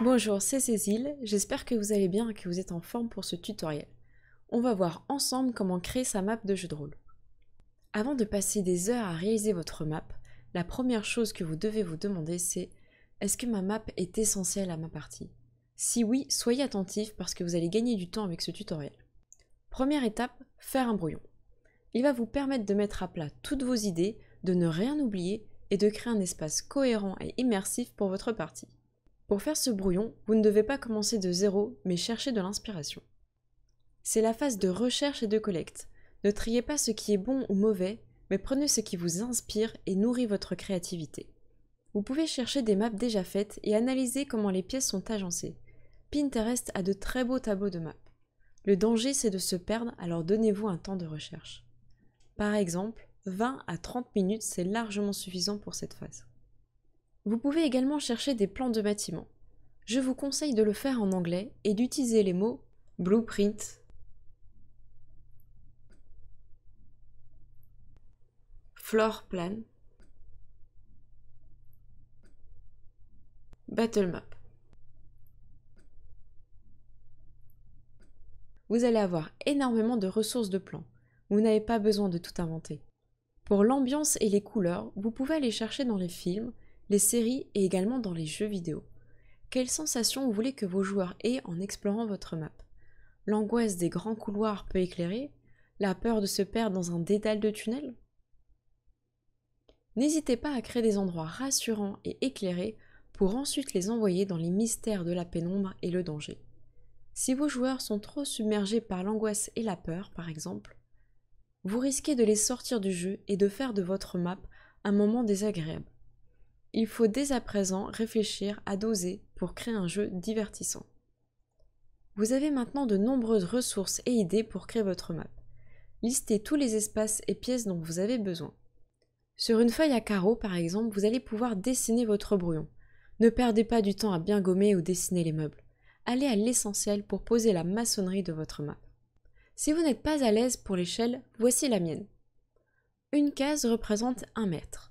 Bonjour, c'est Cécile, j'espère que vous allez bien et que vous êtes en forme pour ce tutoriel. On va voir ensemble comment créer sa map de jeu de rôle. Avant de passer des heures à réaliser votre map, la première chose que vous devez vous demander c'est est-ce que ma map est essentielle à ma partie Si oui, soyez attentif parce que vous allez gagner du temps avec ce tutoriel. Première étape, faire un brouillon. Il va vous permettre de mettre à plat toutes vos idées, de ne rien oublier et de créer un espace cohérent et immersif pour votre partie. Pour faire ce brouillon, vous ne devez pas commencer de zéro, mais chercher de l'inspiration. C'est la phase de recherche et de collecte. Ne triez pas ce qui est bon ou mauvais, mais prenez ce qui vous inspire et nourrit votre créativité. Vous pouvez chercher des maps déjà faites et analyser comment les pièces sont agencées. Pinterest a de très beaux tableaux de maps. Le danger, c'est de se perdre, alors donnez-vous un temps de recherche. Par exemple, 20 à 30 minutes, c'est largement suffisant pour cette phase. Vous pouvez également chercher des plans de bâtiments. Je vous conseille de le faire en anglais et d'utiliser les mots blueprint, floor plan, battle map. Vous allez avoir énormément de ressources de plans. Vous n'avez pas besoin de tout inventer. Pour l'ambiance et les couleurs, vous pouvez aller chercher dans les films, les séries et également dans les jeux vidéo. Quelle sensation vous voulez que vos joueurs aient en explorant votre map L'angoisse des grands couloirs peu éclairés La peur de se perdre dans un dédale de tunnels N'hésitez pas à créer des endroits rassurants et éclairés pour ensuite les envoyer dans les mystères de la pénombre et le danger. Si vos joueurs sont trop submergés par l'angoisse et la peur, par exemple, vous risquez de les sortir du jeu et de faire de votre map un moment désagréable. Il faut dès à présent réfléchir à doser pour créer un jeu divertissant. Vous avez maintenant de nombreuses ressources et idées pour créer votre map. Listez tous les espaces et pièces dont vous avez besoin. Sur une feuille à carreaux, par exemple, vous allez pouvoir dessiner votre brouillon. Ne perdez pas du temps à bien gommer ou dessiner les meubles. Allez à l'essentiel pour poser la maçonnerie de votre map. Si vous n'êtes pas à l'aise pour l'échelle, voici la mienne. Une case représente un mètre.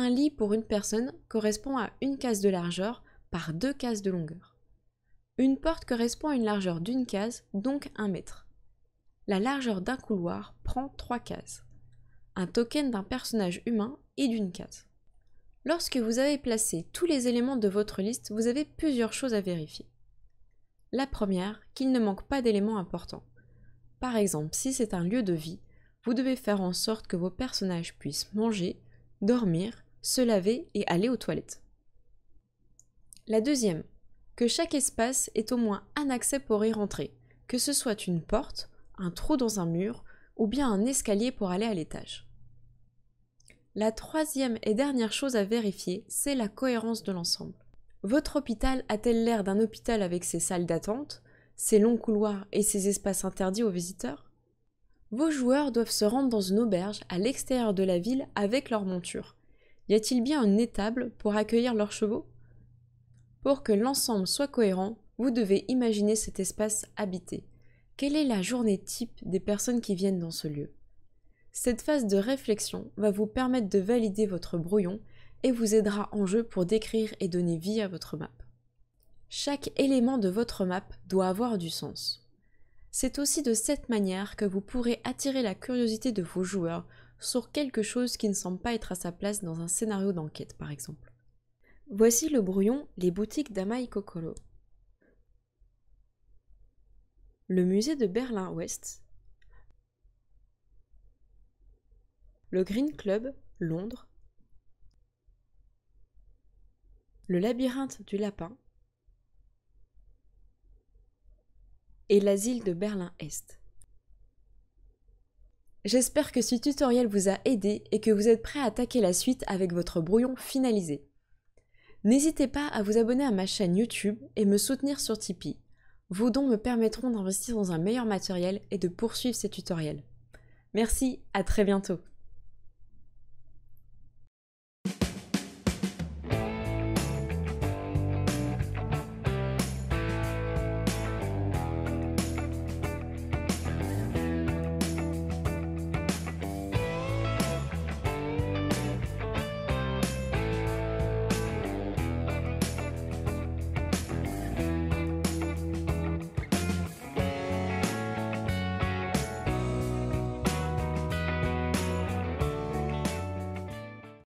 Un lit pour une personne correspond à une case de largeur par deux cases de longueur. Une porte correspond à une largeur d'une case, donc un mètre. La largeur d'un couloir prend trois cases. Un token d'un personnage humain et d'une case. Lorsque vous avez placé tous les éléments de votre liste, vous avez plusieurs choses à vérifier. La première, qu'il ne manque pas d'éléments importants. Par exemple, si c'est un lieu de vie, vous devez faire en sorte que vos personnages puissent manger, dormir se laver et aller aux toilettes. La deuxième, que chaque espace ait au moins un accès pour y rentrer, que ce soit une porte, un trou dans un mur ou bien un escalier pour aller à l'étage. La troisième et dernière chose à vérifier, c'est la cohérence de l'ensemble. Votre hôpital a-t-elle l'air d'un hôpital avec ses salles d'attente, ses longs couloirs et ses espaces interdits aux visiteurs Vos joueurs doivent se rendre dans une auberge à l'extérieur de la ville avec leur monture, y a-t-il bien une étable pour accueillir leurs chevaux Pour que l'ensemble soit cohérent, vous devez imaginer cet espace habité. Quelle est la journée type des personnes qui viennent dans ce lieu Cette phase de réflexion va vous permettre de valider votre brouillon et vous aidera en jeu pour décrire et donner vie à votre map. Chaque élément de votre map doit avoir du sens. C'est aussi de cette manière que vous pourrez attirer la curiosité de vos joueurs sur quelque chose qui ne semble pas être à sa place dans un scénario d'enquête, par exemple. Voici le brouillon Les boutiques d'Amai Le musée de Berlin-Ouest, le Green Club, Londres, le labyrinthe du lapin et l'asile de Berlin-Est. J'espère que ce tutoriel vous a aidé et que vous êtes prêt à attaquer la suite avec votre brouillon finalisé. N'hésitez pas à vous abonner à ma chaîne YouTube et me soutenir sur Tipeee. Vos dons me permettront d'investir dans un meilleur matériel et de poursuivre ces tutoriels. Merci, à très bientôt